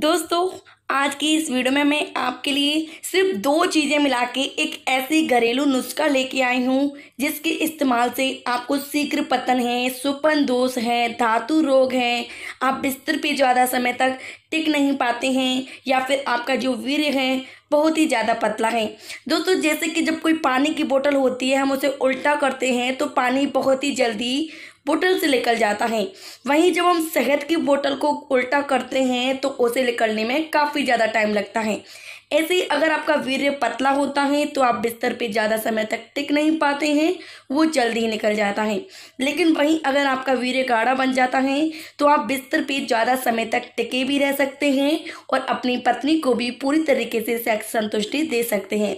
दोस्तों आज की इस वीडियो में मैं आपके लिए सिर्फ दो चीज़ें मिला के एक ऐसी घरेलू नुस्खा लेके आई हूँ जिसके इस्तेमाल से आपको शीघ्र पतन है सुपन दोष है धातु रोग है आप बिस्तर पे ज़्यादा समय तक टिक नहीं पाते हैं या फिर आपका जो वीर है बहुत ही ज़्यादा पतला है दोस्तों जैसे कि जब कोई पानी की बोतल होती है हम उसे उल्टा करते हैं तो पानी बहुत ही जल्दी बोतल से निकल जाता है वहीं जब हम शहद की बोतल को उल्टा करते हैं तो उसे निकलने में काफ़ी ज़्यादा टाइम लगता है ऐसे ही अगर आपका वीर्य पतला होता है तो आप बिस्तर पे ज़्यादा समय तक टिक नहीं पाते हैं वो जल्दी ही निकल जाता है लेकिन वहीं अगर आपका वीर्य गाढ़ा बन जाता है तो आप बिस्तर पे ज़्यादा समय तक टिके भी रह सकते हैं और अपनी पत्नी को भी पूरी तरीके से सेक्स संतुष्टि दे सकते हैं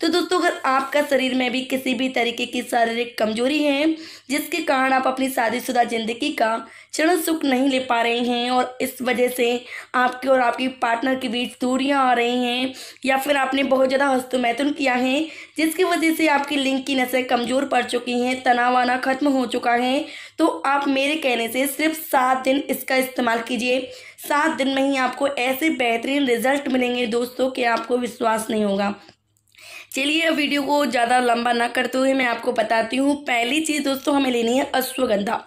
तो दोस्तों अगर आपका शरीर में भी किसी भी तरीके की शारीरिक कमजोरी है जिसके कारण आप अपनी शादीशुदा ज़िंदगी का चरण सुख नहीं ले पा रहे हैं और इस वजह से आपके और आपकी पार्टनर के बीच दूरियां आ रही हैं या फिर आपने बहुत ज़्यादा हस्तमैथुन किया है जिसकी वजह से आपकी लिंग की नसें कमज़ोर पड़ चुकी हैं तनाव आना खत्म हो चुका है तो आप मेरे कहने से सिर्फ सात दिन इसका इस्तेमाल कीजिए सात दिन में ही आपको ऐसे बेहतरीन रिजल्ट मिलेंगे दोस्तों कि आपको विश्वास नहीं होगा चलिए अब वीडियो को ज़्यादा लंबा ना करते हुए मैं आपको बताती हूँ पहली चीज़ दोस्तों हमें लेनी है अश्वगंधा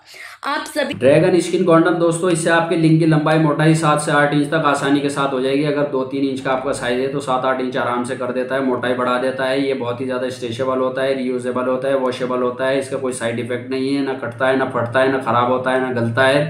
आप सभी ड्रैगन स्किन कॉन्डम दोस्तों इससे आपके लिंग की लंबाई मोटाई सात से आठ इंच तक आसानी के साथ हो जाएगी अगर दो तीन इंच का आपका साइज है तो सात आठ इंच आराम से कर देता है मोटाई बढ़ा देता है ये बहुत ही ज़्यादा स्ट्रेचेबल होता है रीयूजेबल होता है वॉशेबल होता है इसका कोई साइड इफेक्ट नहीं है ना कटता है ना फटता है ना खराब होता है ना गलता है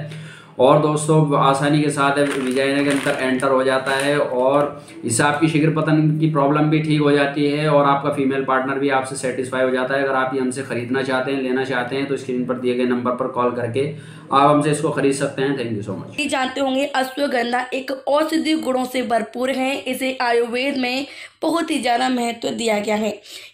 और दोस्तों आसानी के साथ विजयनगर के अंदर एंटर हो जाता है और इससे आपकी शीघ्र पतन की प्रॉब्लम भी ठीक हो जाती है और आपका फीमेल पार्टनर भी आपसे सेटिस्फाई हो जाता है अगर आप ये हमसे ख़रीदना चाहते हैं लेना चाहते हैं तो स्क्रीन पर दिए गए नंबर पर कॉल करके आप हमसे इसको खरीद सकते हैं थैंक यू सो मच ये जानते होंगे अश्वगंधा एक औषधि गुणों से भरपूर है इसे आयुर्वेद में बहुत ही ज़्यादा महत्व दिया गया है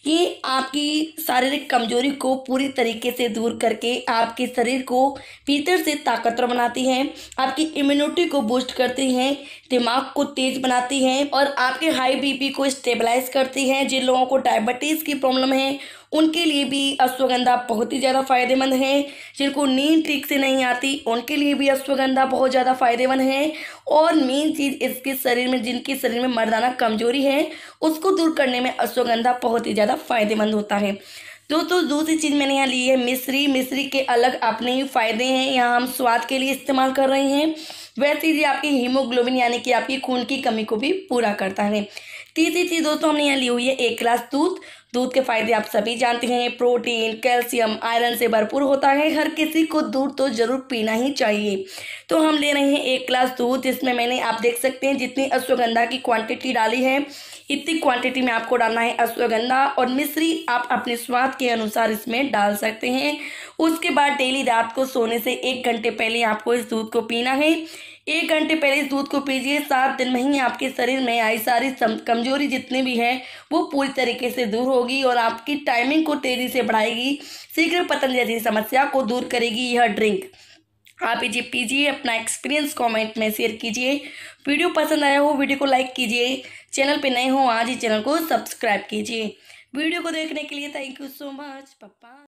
ये आपकी शारीरिक कमजोरी को पूरी तरीके से दूर करके आपके शरीर को भीतर से ताकतवर बनाती है हैं आपकी इम्यूनिटी को बूस्ट करती हैं दिमाग को तेज बनाती हैं और आपके हाई बीपी को स्टेबलाइज करती हैं जिन लोगों को डायबिटीज़ की प्रॉब्लम है उनके लिए भी अश्वगंधा बहुत ही ज़्यादा फायदेमंद है जिनको नींद ठीक से नहीं आती उनके लिए भी अश्वगंधा बहुत ज़्यादा फायदेमंद है और मेन चीज़ इसके शरीर में जिनके शरीर में मर्दाना कमजोरी है उसको दूर करने में अश्वगंधा बहुत ही ज़्यादा फायदेमंद होता है दोस्तों तो दूसरी चीज़ मैंने यहाँ ली है मिश्री मिश्री के अलग अपने ही फ़ायदे हैं यहाँ हम स्वाद के लिए इस्तेमाल कर रहे हैं वैसे ही आपकी हीमोग्लोबिन यानी कि आपकी खून की कमी को भी पूरा करता है तीसरी चीज़ दोस्तों हमने यहाँ ली हुई है एक गिलास दूध दूध के फायदे आप सभी जानते हैं प्रोटीन कैल्शियम आयरन से भरपूर होता है हर किसी को दूध तो ज़रूर पीना ही चाहिए तो हम ले रहे हैं एक गिलास दूध जिसमें मैंने आप देख सकते हैं जितनी अश्वगंधा की क्वांटिटी डाली है इतनी क्वांटिटी में आपको डालना है अश्वगंधा और मिश्री आप अपने स्वाद के अनुसार इसमें डाल सकते हैं उसके बाद डेली रात को सोने से एक घंटे पहले आपको इस दूध को पीना है एक घंटे पहले इस दूध को पीजिए सात दिन में ही आपके शरीर में आई सारी कमजोरी जितनी भी है वो पूरी तरीके से दूर होगी और आपकी टाइमिंग को तेज़ी से बढ़ाएगी शीघ्र पतंजलि समस्या को दूर करेगी यह ड्रिंक आप ये पीजिए अपना एक्सपीरियंस कमेंट में शेयर कीजिए वीडियो पसंद आया हो वीडियो को लाइक कीजिए चैनल पे नए हो आज ही चैनल को सब्सक्राइब कीजिए वीडियो को देखने के लिए thank you so much papa